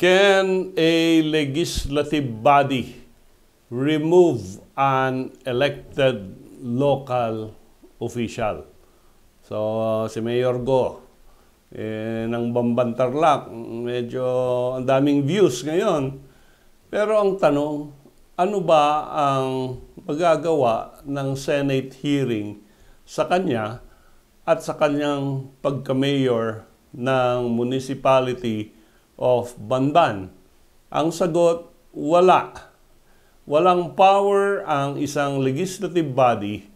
Can a legislative body remove an elected local official? So, uh, si Mayor Go, eh, ng Bambantarlak, medyo ang daming views ngayon. Pero ang tanong, ano ba ang magagawa ng Senate hearing sa kanya at sa kanyang pagka-mayor ng municipality of Banban? Ang sagot, wala. Walang power ang isang legislative body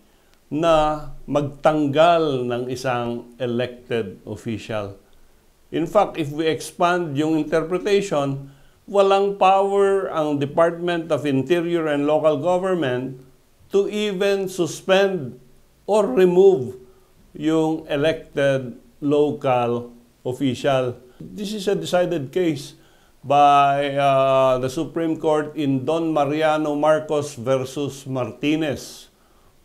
na magtanggal ng isang elected official. In fact, if we expand yung interpretation, walang power ang Department of Interior and Local Government to even suspend or remove yung elected local official. This is a decided case by uh, the Supreme Court in Don Mariano Marcos versus Martinez,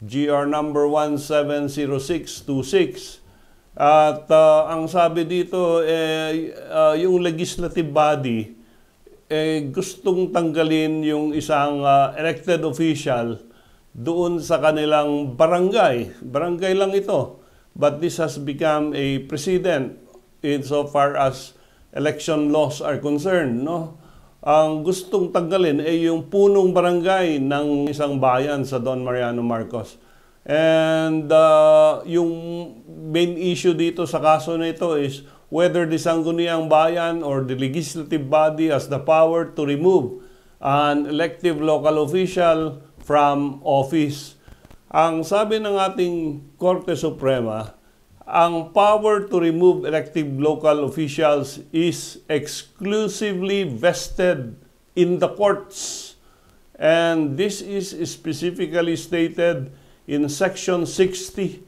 GR number 170626. At uh, ang sabi dito, eh, uh, yung legislative body eh, gustong tanggalin yung isang uh, elected official doon sa kanilang barangay. Barangay lang ito. But this has become a president insofar as election laws are concerned, no? Ang gustong tanggalin ay yung punong barangay ng isang bayan sa Don Mariano Marcos. And uh, yung main issue dito sa kaso na ito is whether the Sangguniang Bayan or the legislative body has the power to remove an elective local official from office. Ang sabi ng ating Korte Suprema, ang power to remove elective local officials is exclusively vested in the courts. And this is specifically stated in Section 60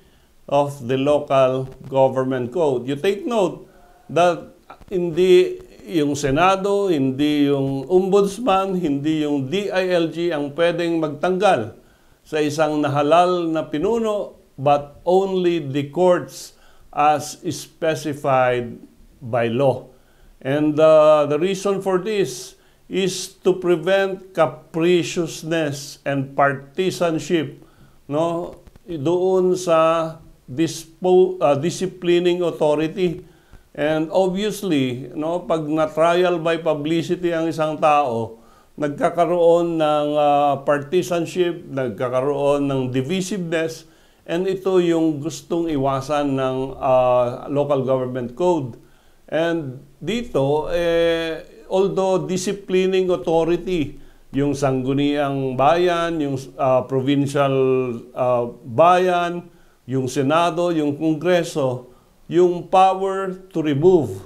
of the Local Government Code. You take note that hindi yung Senado, hindi yung Ombudsman, hindi yung DILG ang pwedeng magtanggal sa isang nahalal na pinuno but only the courts as specified by law. And uh, the reason for this is to prevent capriciousness and partisanship no doon sa dispo, uh, disciplining authority and obviously no pag na trial by publicity ang isang tao nagkakaroon ng uh, partisanship nagkakaroon ng divisiveness And ito yung gustong iwasan ng uh, local government code. And dito, eh, although disciplining authority, yung sangguniang bayan, yung uh, provincial uh, bayan, yung Senado, yung Kongreso, yung power to remove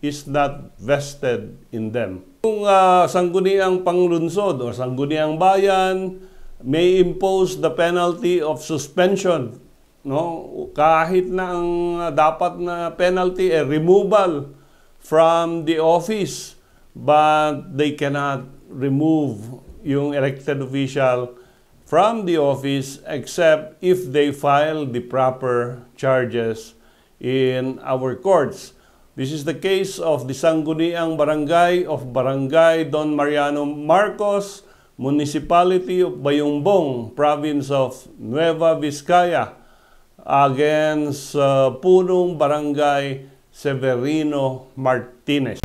is not vested in them. Kung uh, sangguniang panglunsod o sangguniang bayan, may impose the penalty of suspension no kahit na ang ah, dapat na penalty a eh, removal from the office but they cannot remove yung elected official from the office except if they file the proper charges in our courts. This is the case of the Sangguniang Barangay of Barangay Don Mariano Marcos Municipality of Bayumbong, Province of Nueva Vizcaya against uh, punong barangay Severino Martinez.